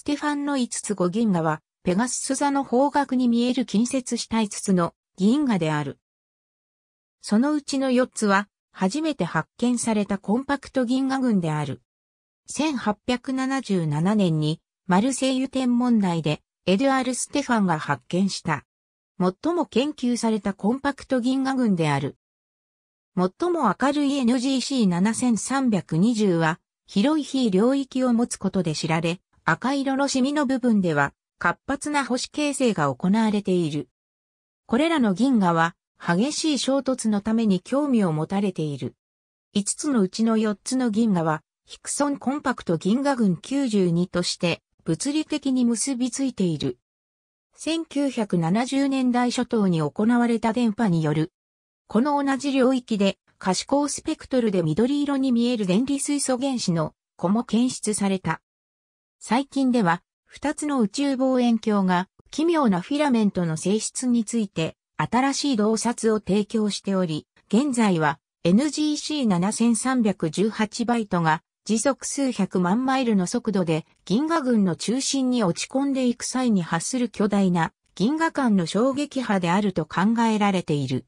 ステファンの5つ5銀河は、ペガスス座の方角に見える近接した5つの銀河である。そのうちの4つは、初めて発見されたコンパクト銀河群である。1877年に、マルセイユ天文台で、エドゥアール・ステファンが発見した。最も研究されたコンパクト銀河群である。最も明るい NGC7320 は、広い非領域を持つことで知られ、赤色のシミの部分では活発な星形成が行われている。これらの銀河は激しい衝突のために興味を持たれている。5つのうちの4つの銀河はヒクソンコンパクト銀河群92として物理的に結びついている。1970年代初頭に行われた電波による。この同じ領域で可視光スペクトルで緑色に見える電離水素原子の子も検出された。最近では、二つの宇宙望遠鏡が、奇妙なフィラメントの性質について、新しい洞察を提供しており、現在は NGC7318 バイトが時速数百万マイルの速度で銀河群の中心に落ち込んでいく際に発する巨大な銀河間の衝撃波であると考えられている。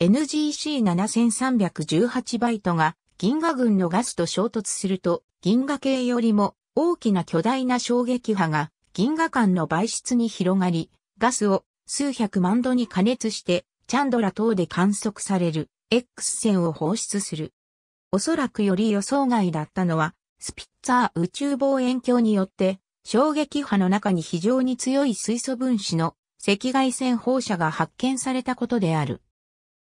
NGC7318 バイトが銀河群のガスと衝突すると銀河系よりも大きな巨大な衝撃波が銀河間の媒質に広がり、ガスを数百万度に加熱してチャンドラ等で観測される X 線を放出する。おそらくより予想外だったのは、スピッツァー宇宙望遠鏡によって衝撃波の中に非常に強い水素分子の赤外線放射が発見されたことである。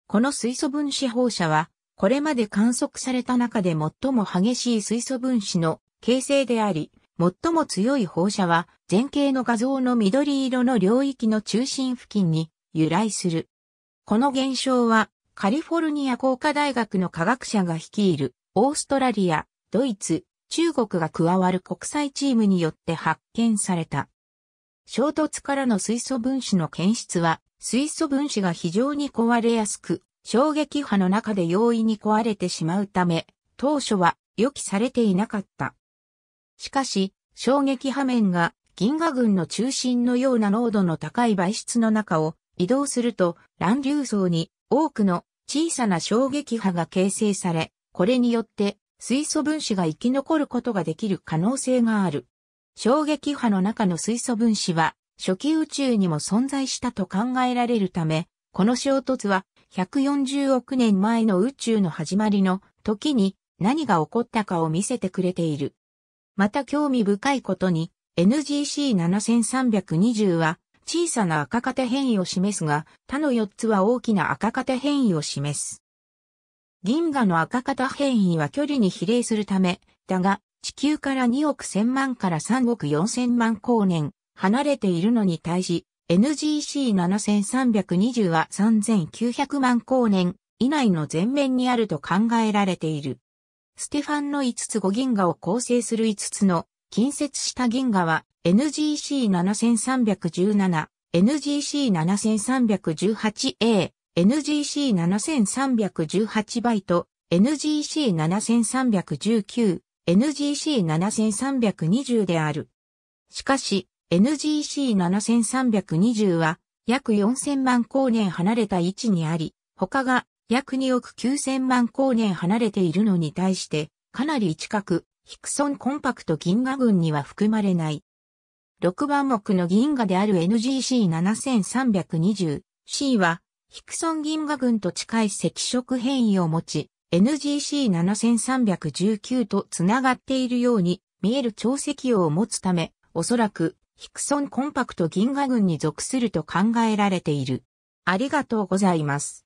この水素分子放射は、これまで観測された中で最も激しい水素分子の形成であり、最も強い放射は前景の画像の緑色の領域の中心付近に由来する。この現象はカリフォルニア工科大学の科学者が率いるオーストラリア、ドイツ、中国が加わる国際チームによって発見された。衝突からの水素分子の検出は水素分子が非常に壊れやすく衝撃波の中で容易に壊れてしまうため当初は予期されていなかった。しかし、衝撃波面が銀河群の中心のような濃度の高い媒質の中を移動すると乱流層に多くの小さな衝撃波が形成され、これによって水素分子が生き残ることができる可能性がある。衝撃波の中の水素分子は初期宇宙にも存在したと考えられるため、この衝突は140億年前の宇宙の始まりの時に何が起こったかを見せてくれている。また興味深いことに、NGC7320 は小さな赤型変異を示すが、他の4つは大きな赤型変異を示す。銀河の赤型変異は距離に比例するため、だが、地球から2億1000万から3億4000万光年離れているのに対し、NGC7320 は3900万光年以内の前面にあると考えられている。ステファンの5つ5銀河を構成する5つの近接した銀河は NGC7317、NGC7318A、NGC7318 バイト、NGC7319、NGC7320 である。しかし、NGC7320 は約4000万光年離れた位置にあり、他が約2億9000万光年離れているのに対して、かなり近く、ヒクソンコンパクト銀河群には含まれない。6番目の銀河である NGC7320C は、ヒクソン銀河群と近い赤色変異を持ち、NGC7319 と繋がっているように見える長汐を持つため、おそらくヒクソンコンパクト銀河群に属すると考えられている。ありがとうございます。